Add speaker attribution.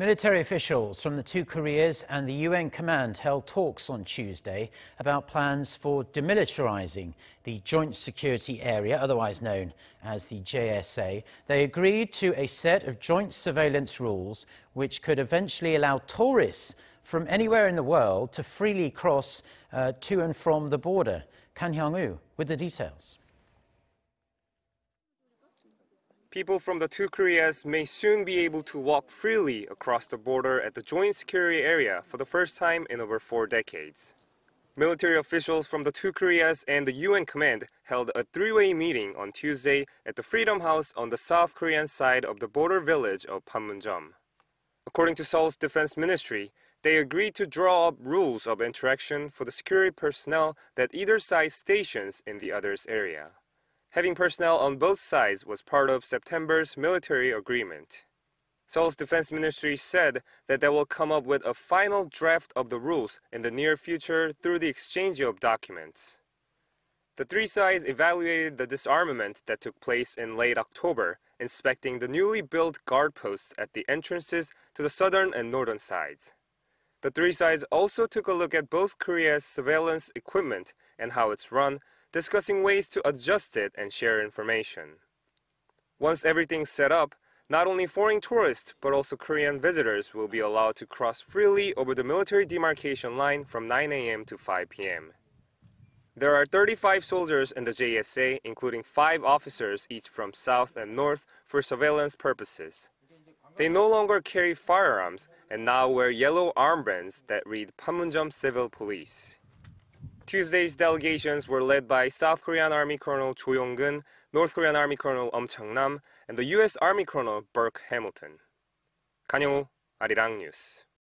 Speaker 1: Military officials from the two Koreas and the UN command held talks on Tuesday about plans for demilitarizing the Joint Security Area, otherwise known as the JSA. They agreed to a set of joint surveillance rules which could eventually allow tourists from anywhere in the world to freely cross uh, to and from the border. Kan Hyung-woo with the details.
Speaker 2: people from the two Koreas may soon be able to walk freely across the border at the Joint Security Area for the first time in over four decades. Military officials from the two Koreas and the UN command held a three-way meeting on Tuesday at the Freedom House on the South Korean side of the border village of Panmunjom. According to Seoul's defense ministry, they agreed to draw up rules of interaction for the security personnel that either side stations in the other's area having personnel on both sides was part of September's military agreement. Seoul's defense ministry said that they will come up with a final draft of the rules in the near future through the exchange of documents. The three sides evaluated the disarmament that took place in late October, inspecting the newly built guard posts at the entrances to the southern and northern sides. The three sides also took a look at both Korea's surveillance equipment and how it's run, discussing ways to adjust it and share information. Once everything's set up, not only foreign tourists but also Korean visitors will be allowed to cross freely over the military demarcation line from 9 a.m. to 5 p.m. There are 35 soldiers in the JSA, including five officers each from south and north for surveillance purposes. They no longer carry firearms and now wear yellow armbands that read Panmunjom Civil Police. Tuesday's delegations were led by South Korean Army Colonel Cho Yong-gun, North Korean Army Colonel Um Chang-nam, and the U.S. Army Colonel Burke Hamilton. 강영호, Arirang News.